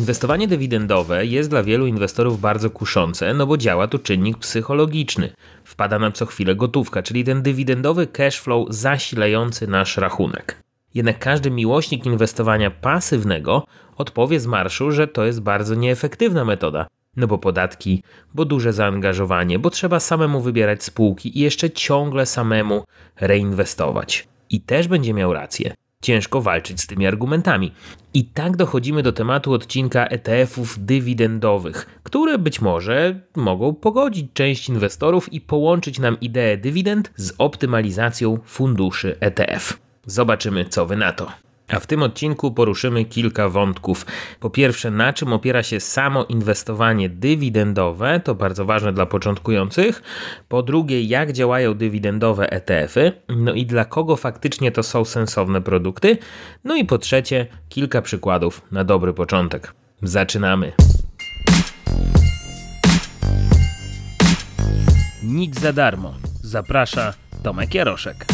Inwestowanie dywidendowe jest dla wielu inwestorów bardzo kuszące, no bo działa tu czynnik psychologiczny. Wpada nam co chwilę gotówka, czyli ten dywidendowy cashflow zasilający nasz rachunek. Jednak każdy miłośnik inwestowania pasywnego odpowie z marszu, że to jest bardzo nieefektywna metoda. No bo podatki, bo duże zaangażowanie, bo trzeba samemu wybierać spółki i jeszcze ciągle samemu reinwestować. I też będzie miał rację ciężko walczyć z tymi argumentami. I tak dochodzimy do tematu odcinka ETF-ów dywidendowych, które być może mogą pogodzić część inwestorów i połączyć nam ideę dywidend z optymalizacją funduszy ETF. Zobaczymy, co wy na to. A w tym odcinku poruszymy kilka wątków. Po pierwsze, na czym opiera się samo inwestowanie dywidendowe, to bardzo ważne dla początkujących. Po drugie, jak działają dywidendowe ETF-y, no i dla kogo faktycznie to są sensowne produkty. No i po trzecie, kilka przykładów na dobry początek. Zaczynamy. Nic za darmo. Zaprasza Tomek Jaroszek.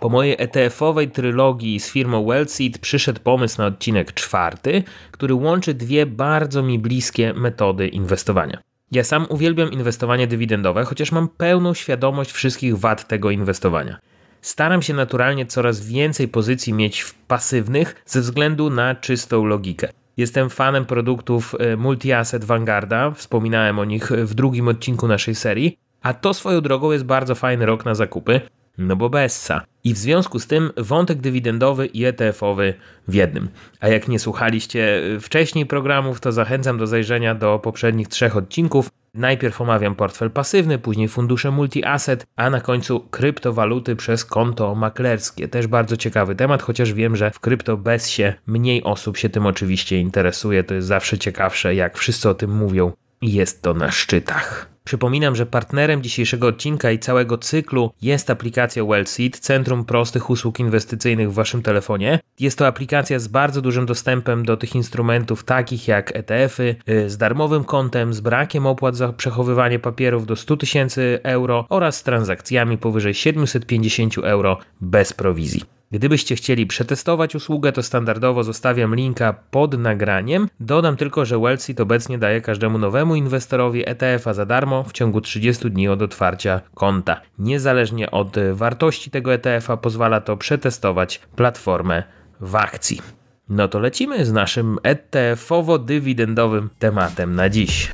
Po mojej ETF-owej trylogii z firmą Wellseed przyszedł pomysł na odcinek czwarty, który łączy dwie bardzo mi bliskie metody inwestowania. Ja sam uwielbiam inwestowanie dywidendowe, chociaż mam pełną świadomość wszystkich wad tego inwestowania. Staram się naturalnie coraz więcej pozycji mieć w pasywnych ze względu na czystą logikę. Jestem fanem produktów y, Multiasset Vanguarda, wspominałem o nich w drugim odcinku naszej serii, a to swoją drogą jest bardzo fajny rok na zakupy, no bo Bessa. I w związku z tym wątek dywidendowy i ETF-owy w jednym. A jak nie słuchaliście y, wcześniej programów, to zachęcam do zajrzenia do poprzednich trzech odcinków. Najpierw omawiam portfel pasywny, później fundusze multi-asset, a na końcu kryptowaluty przez konto maklerskie. Też bardzo ciekawy temat, chociaż wiem, że w krypto bez się mniej osób się tym oczywiście interesuje. To jest zawsze ciekawsze, jak wszyscy o tym mówią i jest to na szczytach. Przypominam, że partnerem dzisiejszego odcinka i całego cyklu jest aplikacja WellSeed, centrum prostych usług inwestycyjnych w waszym telefonie. Jest to aplikacja z bardzo dużym dostępem do tych instrumentów takich jak ETF-y, y, z darmowym kontem, z brakiem opłat za przechowywanie papierów do 100 tysięcy euro oraz z transakcjami powyżej 750 euro bez prowizji. Gdybyście chcieli przetestować usługę, to standardowo zostawiam linka pod nagraniem. Dodam tylko, że Wellseed obecnie daje każdemu nowemu inwestorowi ETF-a za darmo w ciągu 30 dni od otwarcia konta. Niezależnie od wartości tego ETF-a pozwala to przetestować platformę w akcji. No to lecimy z naszym ETF-owo-dywidendowym tematem na dziś.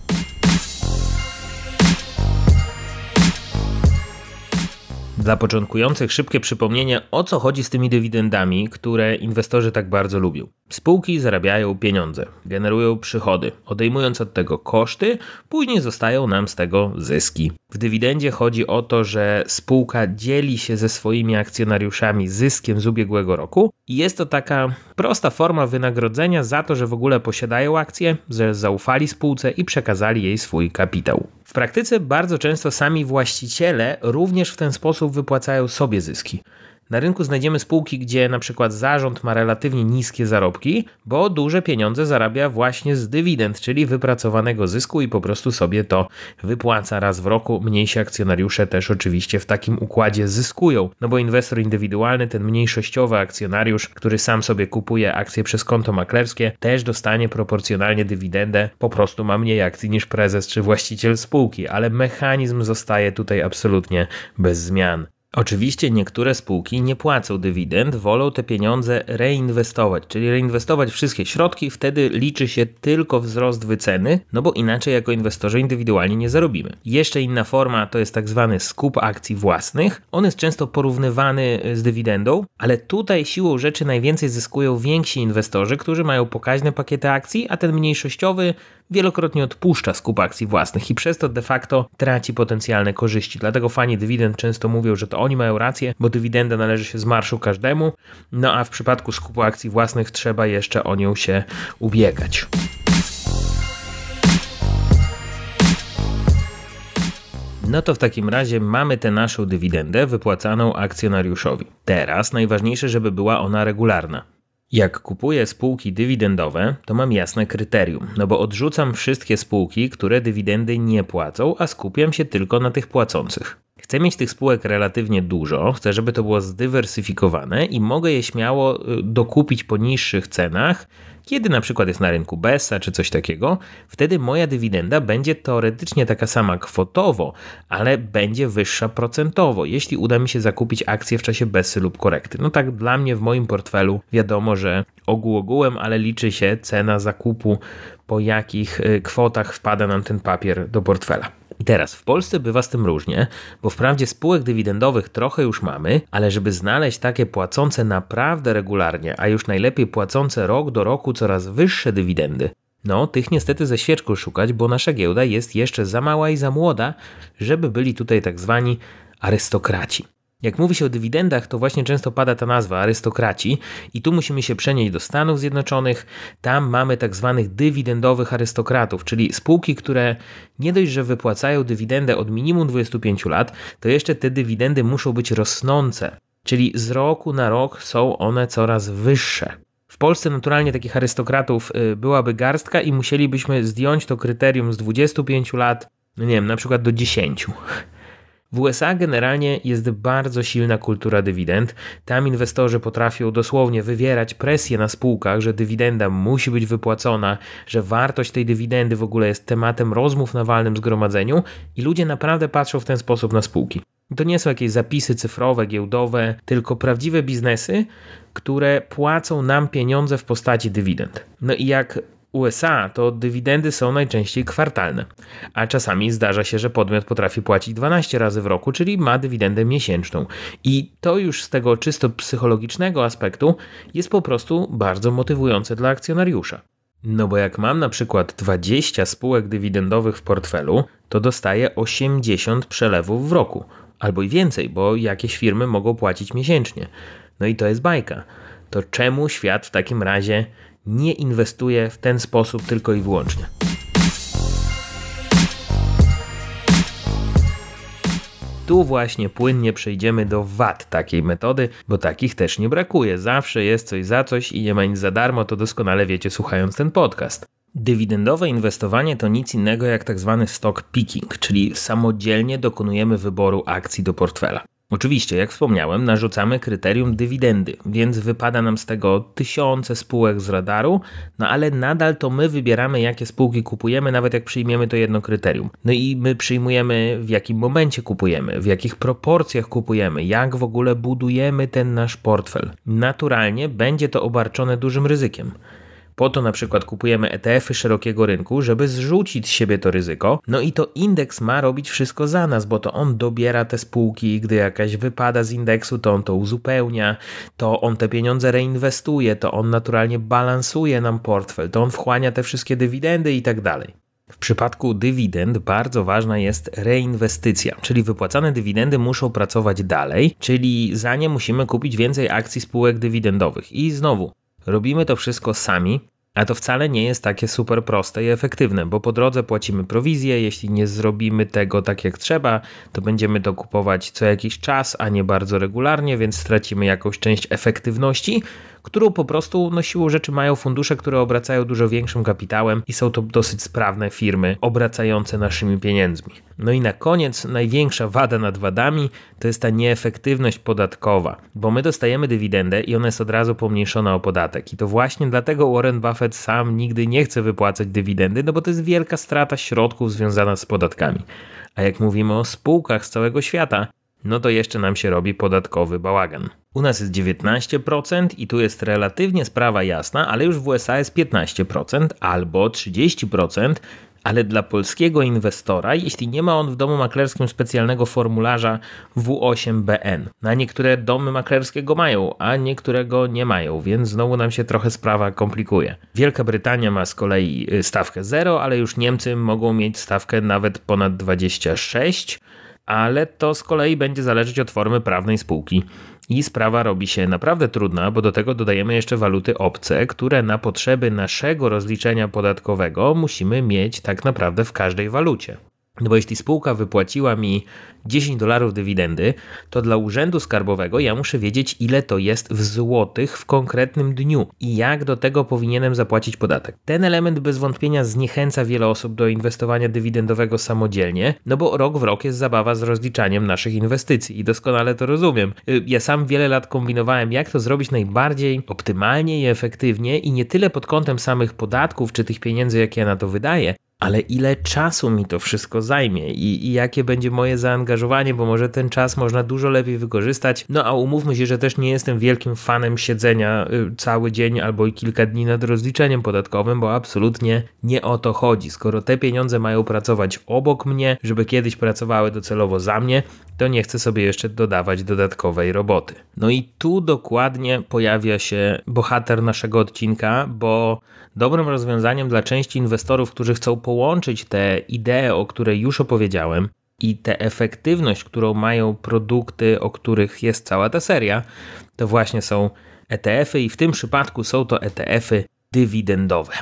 dla początkujących szybkie przypomnienie, o co chodzi z tymi dywidendami, które inwestorzy tak bardzo lubią. Spółki zarabiają pieniądze, generują przychody, odejmując od tego koszty, później zostają nam z tego zyski. W dywidendzie chodzi o to, że spółka dzieli się ze swoimi akcjonariuszami zyskiem z ubiegłego roku i jest to taka prosta forma wynagrodzenia za to, że w ogóle posiadają akcję, że zaufali spółce i przekazali jej swój kapitał. W praktyce bardzo często sami właściciele również w ten sposób wypłacają sobie zyski. Na rynku znajdziemy spółki, gdzie na przykład zarząd ma relatywnie niskie zarobki, bo duże pieniądze zarabia właśnie z dywidend, czyli wypracowanego zysku i po prostu sobie to wypłaca raz w roku. Mniejsi akcjonariusze też oczywiście w takim układzie zyskują, no bo inwestor indywidualny, ten mniejszościowy akcjonariusz, który sam sobie kupuje akcje przez konto maklerskie, też dostanie proporcjonalnie dywidendę, po prostu ma mniej akcji niż prezes czy właściciel spółki, ale mechanizm zostaje tutaj absolutnie bez zmian. Oczywiście niektóre spółki nie płacą dywidend, wolą te pieniądze reinwestować, czyli reinwestować wszystkie środki, wtedy liczy się tylko wzrost wyceny, no bo inaczej jako inwestorzy indywidualnie nie zarobimy. Jeszcze inna forma to jest tak zwany skup akcji własnych. On jest często porównywany y, z dywidendą, ale tutaj siłą rzeczy najwięcej zyskują więksi inwestorzy, którzy mają pokaźne pakiety akcji, a ten mniejszościowy wielokrotnie odpuszcza skup akcji własnych i przez to de facto traci potencjalne korzyści. Dlatego fani dywidend często mówią, że to oni mają rację, bo dywidenda należy się z marszu każdemu, no a w przypadku skupu akcji własnych trzeba jeszcze o nią się ubiegać. No to w takim razie mamy tę naszą dywidendę wypłacaną akcjonariuszowi. Teraz najważniejsze, żeby była ona regularna. Jak kupuję spółki dywidendowe, to mam jasne kryterium, no bo odrzucam wszystkie spółki, które dywidendy nie płacą, a skupiam się tylko na tych płacących. Chcę mieć tych spółek relatywnie dużo, chcę, żeby to było zdywersyfikowane i mogę je śmiało y, dokupić po niższych cenach, kiedy na przykład jest na rynku BESA czy coś takiego, wtedy moja dywidenda będzie teoretycznie taka sama kwotowo, ale będzie wyższa procentowo, jeśli uda mi się zakupić akcje w czasie BESY lub korekty. No tak dla mnie w moim portfelu wiadomo, że ogół ogółem, ale liczy się cena zakupu, po jakich y, kwotach wpada nam ten papier do portfela. I teraz w Polsce bywa z tym różnie, bo wprawdzie spółek dywidendowych trochę już mamy, ale żeby znaleźć takie płacące naprawdę regularnie, a już najlepiej płacące rok do roku coraz wyższe dywidendy, no, tych niestety ze świeczką szukać, bo nasza giełda jest jeszcze za mała i za młoda, żeby byli tutaj tak zwani arystokraci. Jak mówi się o dywidendach, to właśnie często pada ta nazwa arystokraci, i tu musimy się przenieść do Stanów Zjednoczonych. Tam mamy tak zwanych dywidendowych arystokratów, czyli spółki, które nie dość, że wypłacają dywidendę od minimum 25 lat, to jeszcze te dywidendy muszą być rosnące, czyli z roku na rok są one coraz wyższe. W Polsce naturalnie takich arystokratów y, byłaby garstka i musielibyśmy zdjąć to kryterium z 25 lat, no nie wiem, na przykład do 10. W USA generalnie jest bardzo silna kultura dywidend. Tam inwestorzy potrafią dosłownie wywierać presję na spółkach, że dywidenda musi być wypłacona, że wartość tej dywidendy w ogóle jest tematem rozmów na walnym zgromadzeniu i ludzie naprawdę patrzą w ten sposób na spółki. To nie są jakieś zapisy cyfrowe, giełdowe, tylko prawdziwe biznesy, które płacą nam pieniądze w postaci dywidend. No i jak USA to dywidendy są najczęściej kwartalne, a czasami zdarza się, że podmiot potrafi płacić 12 razy w roku, czyli ma dywidendę miesięczną. I to już z tego czysto psychologicznego aspektu jest po prostu bardzo motywujące dla akcjonariusza. No bo jak mam na przykład 20 spółek dywidendowych w portfelu, to dostaję 80 przelewów w roku, albo i więcej, bo jakieś firmy mogą płacić miesięcznie. No i to jest bajka. To czemu świat w takim razie nie inwestuje w ten sposób tylko i wyłącznie. Tu właśnie płynnie przejdziemy do wad takiej metody, bo takich też nie brakuje. Zawsze jest coś za coś i nie ma nic za darmo, to doskonale wiecie słuchając ten podcast. Dywidendowe inwestowanie to nic innego jak tzw. Tak stock picking, czyli samodzielnie dokonujemy wyboru akcji do portfela. Oczywiście, jak wspomniałem, narzucamy kryterium dywidendy, więc wypada nam z tego tysiące spółek z radaru, no ale nadal to my wybieramy, jakie spółki kupujemy, nawet jak przyjmiemy to jedno kryterium. No i my przyjmujemy, w jakim momencie kupujemy, w jakich proporcjach kupujemy, jak w ogóle budujemy ten nasz portfel. Naturalnie będzie to obarczone dużym ryzykiem. Po to na przykład kupujemy ETF-y szerokiego rynku, żeby zrzucić z siebie to ryzyko. No i to indeks ma robić wszystko za nas, bo to on dobiera te spółki, gdy jakaś wypada z indeksu, to on to uzupełnia, to on te pieniądze reinwestuje, to on naturalnie balansuje nam portfel, to on wchłania te wszystkie dywidendy i tak dalej. W przypadku dywidend bardzo ważna jest reinwestycja, czyli wypłacane dywidendy muszą pracować dalej, czyli za nie musimy kupić więcej akcji spółek dywidendowych. I znowu, Robimy to wszystko sami, a to wcale nie jest takie super proste i efektywne, bo po drodze płacimy prowizję, jeśli nie zrobimy tego tak jak trzeba, to będziemy to kupować co jakiś czas, a nie bardzo regularnie, więc stracimy jakąś część efektywności, którą po prostu no, siłą rzeczy mają fundusze, które obracają dużo większym kapitałem i są to dosyć sprawne firmy obracające naszymi pieniędzmi. No i na koniec największa wada nad wadami to jest ta nieefektywność podatkowa, bo my dostajemy dywidendę i ona jest od razu pomniejszona o podatek. I to właśnie dlatego Warren Buffett sam nigdy nie chce wypłacać dywidendy, no bo to jest wielka strata środków związana z podatkami. A jak mówimy o spółkach z całego świata, no to jeszcze nam się robi podatkowy bałagan. U nas jest 19% i tu jest relatywnie sprawa jasna, ale już w USA jest 15% albo 30%, ale dla polskiego inwestora, jeśli nie ma on w domu maklerskim specjalnego formularza W8BN. Na niektóre domy maklerskiego mają, a niektórego nie mają, więc znowu nam się trochę sprawa komplikuje. Wielka Brytania ma z kolei y, stawkę 0, ale już Niemcy mogą mieć stawkę nawet ponad 26 ale to z kolei będzie zależeć od formy prawnej spółki. I sprawa robi się naprawdę trudna, bo do tego dodajemy jeszcze waluty obce, które na potrzeby naszego rozliczenia podatkowego musimy mieć tak naprawdę w każdej walucie. No bo jeśli spółka wypłaciła mi 10 dolarów dywidendy, to dla urzędu skarbowego ja muszę wiedzieć, ile to jest w złotych w konkretnym dniu i jak do tego powinienem zapłacić podatek. Ten element bez wątpienia zniechęca wiele osób do inwestowania dywidendowego samodzielnie, no bo rok w rok jest zabawa z rozliczaniem naszych inwestycji i doskonale to rozumiem. Y, ja sam wiele lat kombinowałem, jak to zrobić najbardziej optymalnie i efektywnie i nie tyle pod kątem samych podatków czy tych pieniędzy, jakie ja na to wydaję, ale ile czasu mi to wszystko zajmie i, i, jakie będzie moje zaangażowanie, bo może ten czas można dużo lepiej wykorzystać. No a umówmy się, że też nie jestem wielkim fanem siedzenia y, cały dzień albo i kilka dni nad rozliczeniem podatkowym, bo absolutnie nie o to chodzi. Skoro te pieniądze mają pracować obok mnie, żeby kiedyś pracowały docelowo za mnie, to nie chcę sobie jeszcze dodawać dodatkowej roboty. No i tu dokładnie pojawia się bohater naszego odcinka, bo dobrym rozwiązaniem dla części inwestorów, którzy chcą połączyć te idee, o której już opowiedziałem, i tę efektywność, którą mają produkty, o których jest cała ta seria, to właśnie są ETF-y, i w tym przypadku są to ETF-y dywidendowe.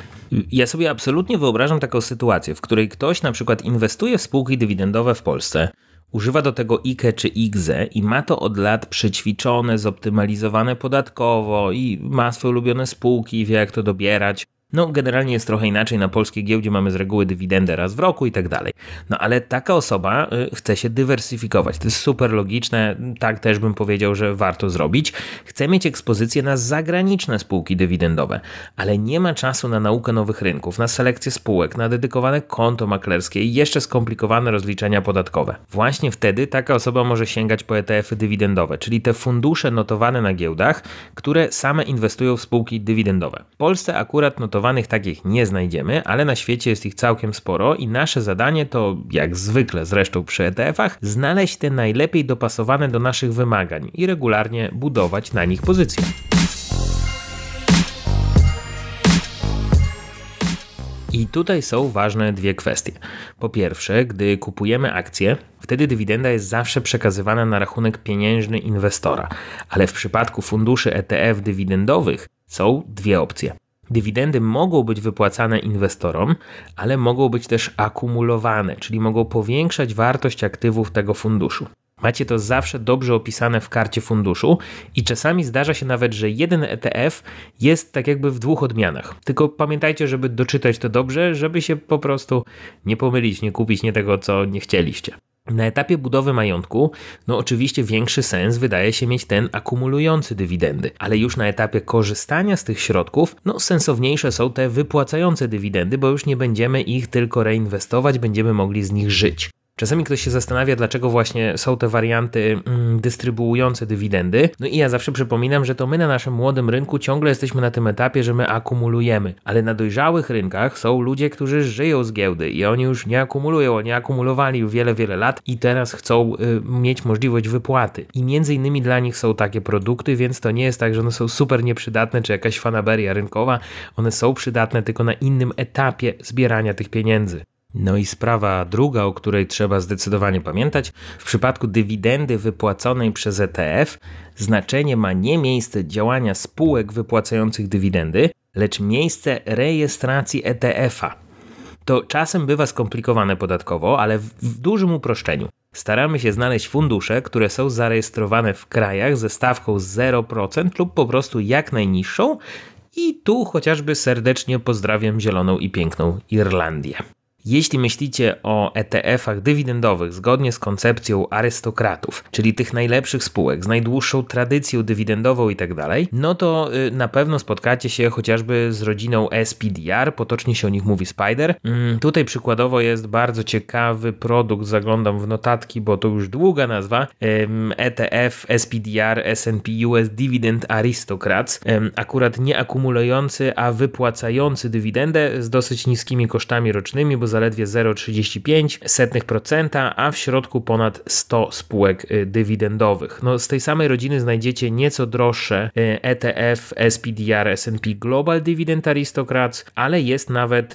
Ja sobie absolutnie wyobrażam taką sytuację, w której ktoś na przykład inwestuje w spółki dywidendowe w Polsce, używa do tego IKE czy IGZE i ma to od lat przećwiczone, zoptymalizowane podatkowo i ma swoje ulubione spółki, wie jak to dobierać. No, generalnie jest trochę inaczej. Na polskiej giełdzie mamy z reguły dywidendę raz w roku i tak dalej. No, ale taka osoba y, chce się dywersyfikować. To jest super logiczne. Tak też bym powiedział, że warto zrobić. Chce mieć ekspozycję na zagraniczne spółki dywidendowe, ale nie ma czasu na naukę nowych rynków, na selekcję spółek, na dedykowane konto maklerskie i jeszcze skomplikowane rozliczenia podatkowe. Właśnie wtedy taka osoba może sięgać po ETF-y dywidendowe, czyli te fundusze notowane na giełdach, które same inwestują w spółki dywidendowe. W Polsce akurat notowane takich nie znajdziemy, ale na świecie jest ich całkiem sporo i nasze zadanie to, jak zwykle zresztą przy ETF-ach, znaleźć te najlepiej dopasowane do naszych wymagań i regularnie budować na nich pozycje. I tutaj są ważne dwie kwestie. Po pierwsze, gdy kupujemy akcje, wtedy dywidenda jest zawsze przekazywana na rachunek pieniężny inwestora, ale w przypadku funduszy ETF dywidendowych są dwie opcje. Dywidendy mogą być wypłacane inwestorom, ale mogą być też akumulowane, czyli mogą powiększać wartość aktywów tego funduszu. Macie to zawsze dobrze opisane w karcie funduszu i czasami zdarza się nawet, że jeden ETF jest tak jakby w dwóch odmianach. Tylko pamiętajcie, żeby doczytać to dobrze, żeby się po prostu nie pomylić, nie kupić nie tego, co nie chcieliście. Na etapie budowy majątku, no oczywiście większy sens wydaje się mieć ten akumulujący dywidendy, ale już na etapie korzystania z tych środków, no sensowniejsze są te wypłacające dywidendy, bo już nie będziemy ich tylko reinwestować, będziemy mogli z nich żyć. Czasami ktoś się zastanawia, dlaczego właśnie są te warianty mm, dystrybuujące dywidendy. No i ja zawsze przypominam, że to my na naszym młodym rynku ciągle jesteśmy na tym etapie, że my akumulujemy. Ale na dojrzałych rynkach są ludzie, którzy żyją z giełdy i oni już nie akumulują, oni akumulowali wiele, wiele lat i teraz chcą y, mieć możliwość wypłaty. I między innymi dla nich są takie produkty, więc to nie jest tak, że one są super nieprzydatne czy jakaś fanaberia rynkowa. One są przydatne tylko na innym etapie zbierania tych pieniędzy. No i sprawa druga, o której trzeba zdecydowanie pamiętać, w przypadku dywidendy wypłaconej przez ETF, znaczenie ma nie miejsce działania spółek wypłacających dywidendy, lecz miejsce rejestracji ETF-a. To czasem bywa skomplikowane podatkowo, ale w, w dużym uproszczeniu. Staramy się znaleźć fundusze, które są zarejestrowane w krajach ze stawką 0% lub po prostu jak najniższą, i tu chociażby serdecznie pozdrawiam zieloną i piękną Irlandię. Jeśli myślicie o ETF-ach dywidendowych zgodnie z koncepcją arystokratów, czyli tych najlepszych spółek z najdłuższą tradycją dywidendową itd., tak no to y, na pewno spotkacie się chociażby z rodziną SPDR, potocznie się o nich mówi Spider. Mm, tutaj przykładowo jest bardzo ciekawy produkt, zaglądam w notatki, bo to już długa nazwa, ETF e SPDR S&P US Dividend Aristocrats, akurat nie akumulujący, a wypłacający dywidendę z dosyć niskimi kosztami rocznymi, bo zaledwie 0,35%, a w środku ponad 100 spółek y, dywidendowych. No, z tej samej rodziny znajdziecie nieco droższe y, ETF SPDR S&P Global Dividend Aristocrats, ale jest nawet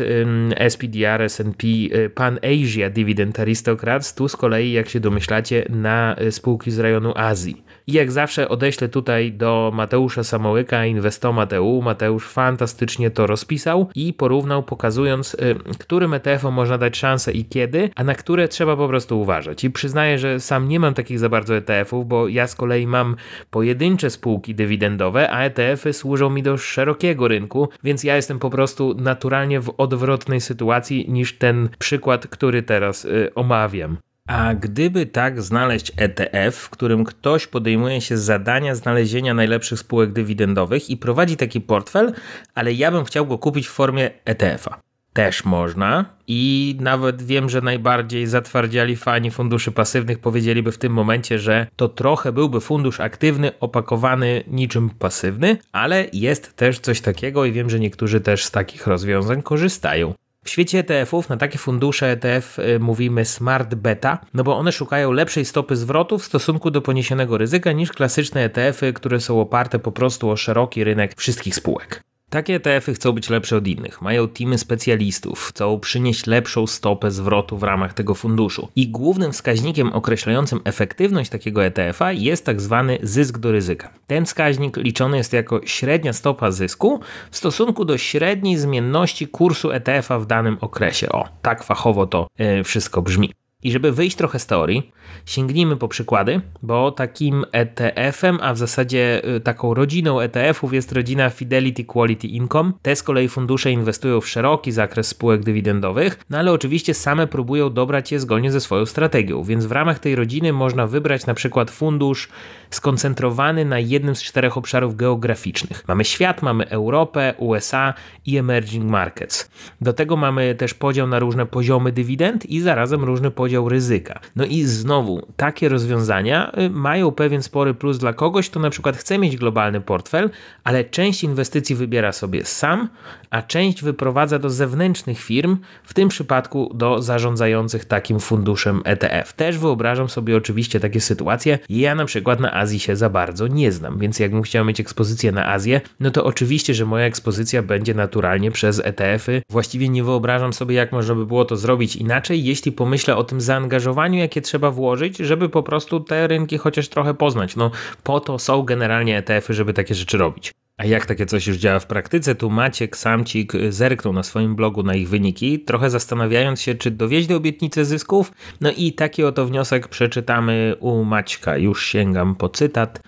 SPDR S&P y, Pan Asia Dividend Aristocrats, tu z kolei jak się domyślacie na spółki z rejonu Azji. I jak zawsze odeślę tutaj do Mateusza Samołyka Inwesto Mateu. Mateusz fantastycznie to rozpisał i porównał, pokazując, którym ETF można dać szansę i kiedy, a na które trzeba po prostu uważać. I przyznaję, że sam nie mam takich za bardzo ETF-ów, bo ja z kolei mam pojedyncze spółki dywidendowe, a ETF-y służą mi do szerokiego rynku, więc ja jestem po prostu naturalnie w odwrotnej sytuacji niż ten przykład, który teraz y, omawiam. A gdyby tak znaleźć ETF, w którym ktoś podejmuje się zadania znalezienia najlepszych spółek dywidendowych i prowadzi taki portfel, ale ja bym chciał go kupić w formie ETF-a też można. I nawet wiem, że najbardziej zatwardziali fani funduszy pasywnych powiedzieliby w tym momencie, że to trochę byłby fundusz aktywny, opakowany niczym pasywny, ale jest też coś takiego i wiem, że niektórzy też z takich rozwiązań korzystają. W świecie ETF-ów na takie fundusze ETF y, mówimy smart beta, no bo one szukają lepszej stopy zwrotu w stosunku do poniesionego ryzyka niż klasyczne ETF-y, które są oparte po prostu o szeroki rynek wszystkich spółek. Takie ETF-y chcą być lepsze od innych, mają teamy specjalistów, chcą przynieść lepszą stopę zwrotu w ramach tego funduszu. I głównym wskaźnikiem określającym efektywność takiego ETF-a jest tak zwany zysk do ryzyka. Ten wskaźnik liczony jest jako średnia stopa zysku w stosunku do średniej zmienności kursu ETF-a w danym okresie. O, tak fachowo to e, wszystko brzmi. I żeby wyjść trochę z teorii, sięgnijmy po przykłady, bo takim ETF-em, a w zasadzie y, taką rodziną ETF-ów jest rodzina Fidelity Quality Income. Te z kolei fundusze inwestują w szeroki zakres spółek dywidendowych, no ale oczywiście same próbują dobrać je zgodnie ze swoją strategią, więc w ramach tej rodziny można wybrać na przykład fundusz skoncentrowany na jednym z czterech obszarów geograficznych. Mamy świat, mamy Europę, USA i emerging markets. Do tego mamy też podział na różne poziomy dywidend i zarazem różny poziom podział ryzyka. No i znowu, takie rozwiązania y, mają pewien spory plus dla kogoś, kto na przykład chce mieć globalny portfel, ale część inwestycji wybiera sobie sam, a część wyprowadza do zewnętrznych firm, w tym przypadku do zarządzających takim funduszem ETF. Też wyobrażam sobie oczywiście takie sytuacje. Ja na przykład na Azji się za bardzo nie znam, więc jakbym chciał mieć ekspozycję na Azję, no to oczywiście, że moja ekspozycja będzie naturalnie przez ETF-y. Właściwie nie wyobrażam sobie, jak można by było to zrobić inaczej, jeśli pomyślę o tym zaangażowaniu, jakie trzeba włożyć, żeby po prostu te rynki chociaż trochę poznać. No po to są generalnie ETF-y, żeby takie rzeczy robić. A jak takie coś już działa w praktyce, tu Maciek Samcik zerknął na swoim blogu na ich wyniki, trochę zastanawiając się, czy dowieźć do obietnicy zysków. No i taki oto wniosek przeczytamy u Maćka. Już sięgam po cytat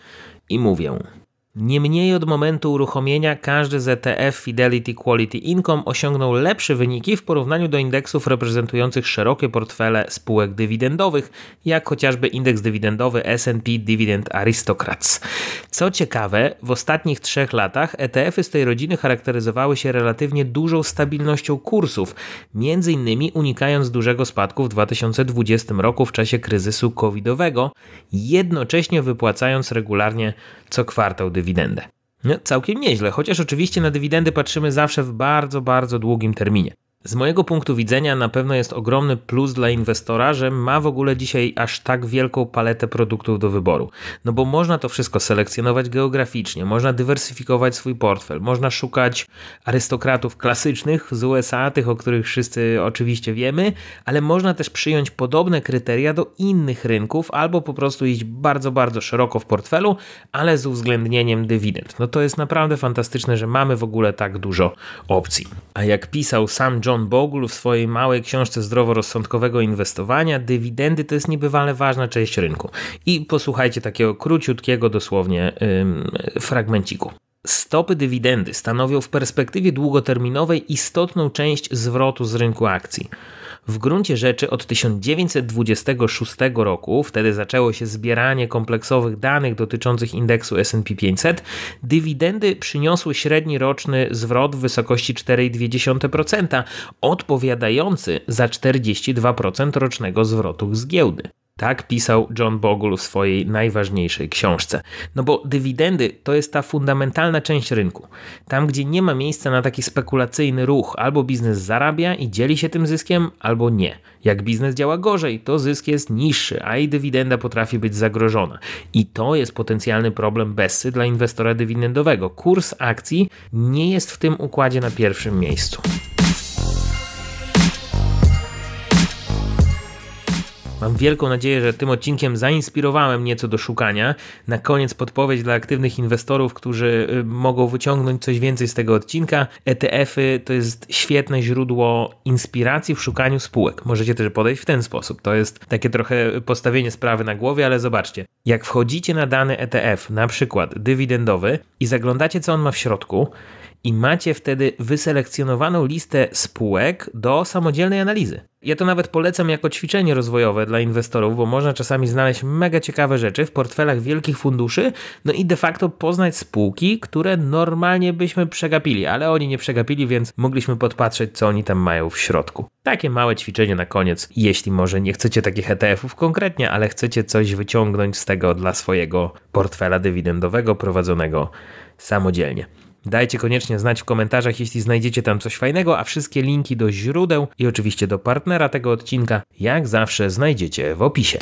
i mówię. Niemniej od momentu uruchomienia każdy z ETF Fidelity Quality Income osiągnął lepsze wyniki w porównaniu do indeksów reprezentujących szerokie portfele spółek dywidendowych, jak chociażby indeks dywidendowy S&P Dividend Aristocrats. Co ciekawe, w ostatnich trzech latach ETF-y z tej rodziny charakteryzowały się relatywnie dużą stabilnością kursów, między innymi unikając dużego spadku w 2020 roku w czasie kryzysu covidowego, jednocześnie wypłacając regularnie co kwartał dywidendy dywidendę. No, całkiem nieźle, chociaż oczywiście na dywidendy patrzymy zawsze w bardzo, bardzo długim terminie. Z mojego punktu widzenia na pewno jest ogromny plus dla inwestora, że ma w ogóle dzisiaj aż tak wielką paletę produktów do wyboru. No bo można to wszystko selekcjonować geograficznie, można dywersyfikować swój portfel, można szukać arystokratów klasycznych z USA, tych o których wszyscy oczywiście wiemy, ale można też przyjąć podobne kryteria do innych rynków albo po prostu iść bardzo, bardzo szeroko w portfelu, ale z uwzględnieniem dywidend. No to jest naprawdę fantastyczne, że mamy w ogóle tak dużo opcji. A jak pisał sam John John Bogle w swojej małej książce zdroworozsądkowego inwestowania dywidendy to jest niebywale ważna część rynku. I posłuchajcie takiego króciutkiego dosłownie yy, fragmenciku. Stopy dywidendy stanowią w perspektywie długoterminowej istotną część zwrotu z rynku akcji w gruncie rzeczy od 1926 roku, wtedy zaczęło się zbieranie kompleksowych danych dotyczących indeksu S&P 500, dywidendy przyniosły średni roczny zwrot w wysokości 4,2%, odpowiadający za 42% rocznego zwrotu z giełdy. Tak pisał John Bogle w swojej najważniejszej książce. No bo dywidendy to jest ta fundamentalna część rynku. Tam, gdzie nie ma miejsca na taki spekulacyjny ruch, albo biznes zarabia i dzieli się tym zyskiem, albo nie. Jak biznes działa gorzej, to zysk jest niższy, a i dywidenda potrafi być zagrożona. I to jest potencjalny problem Bessy dla inwestora dywidendowego. Kurs akcji nie jest w tym układzie na pierwszym miejscu. Mam wielką nadzieję, że tym odcinkiem zainspirowałem nieco do szukania. Na koniec podpowiedź dla aktywnych inwestorów, którzy y, mogą wyciągnąć coś więcej z tego odcinka. ETF-y to jest świetne źródło inspiracji w szukaniu spółek. Możecie też podejść w ten sposób. To jest takie trochę postawienie sprawy na głowie, ale zobaczcie. Jak wchodzicie na dany ETF, na przykład dywidendowy, i zaglądacie, co on ma w środku, i macie wtedy wyselekcjonowaną listę spółek do samodzielnej analizy. Ja to nawet polecam jako ćwiczenie rozwojowe dla inwestorów, bo można czasami znaleźć mega ciekawe rzeczy w portfelach wielkich funduszy, no i de facto poznać spółki, które normalnie byśmy przegapili, ale oni nie przegapili, więc mogliśmy podpatrzeć, co oni tam mają w środku. Takie małe ćwiczenie na koniec, jeśli może nie chcecie takich ETF-ów konkretnie, ale chcecie coś wyciągnąć z tego dla swojego portfela dywidendowego prowadzonego samodzielnie. Dajcie koniecznie znać w komentarzach, jeśli znajdziecie tam coś fajnego, a wszystkie linki do źródeł i oczywiście do partnera tego odcinka, jak zawsze znajdziecie w opisie.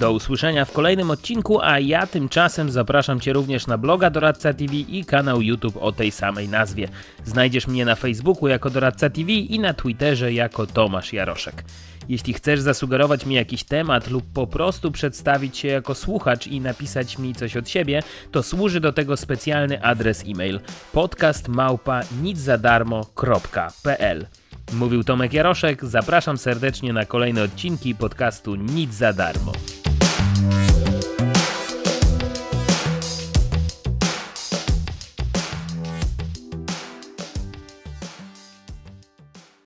Do usłyszenia w kolejnym odcinku, a ja tymczasem zapraszam Cię również na bloga Doradca TV i kanał YouTube o tej samej nazwie. Znajdziesz mnie na Facebooku jako Doradca TV i na Twitterze jako Tomasz Jaroszek. Jeśli chcesz zasugerować mi jakiś temat lub po prostu przedstawić się jako słuchacz i napisać mi coś od siebie, to służy do tego specjalny adres e-mail podcastmałpa.niczadarmo.pl Mówił Tomek Jaroszek, zapraszam serdecznie na kolejne odcinki podcastu Nic za darmo.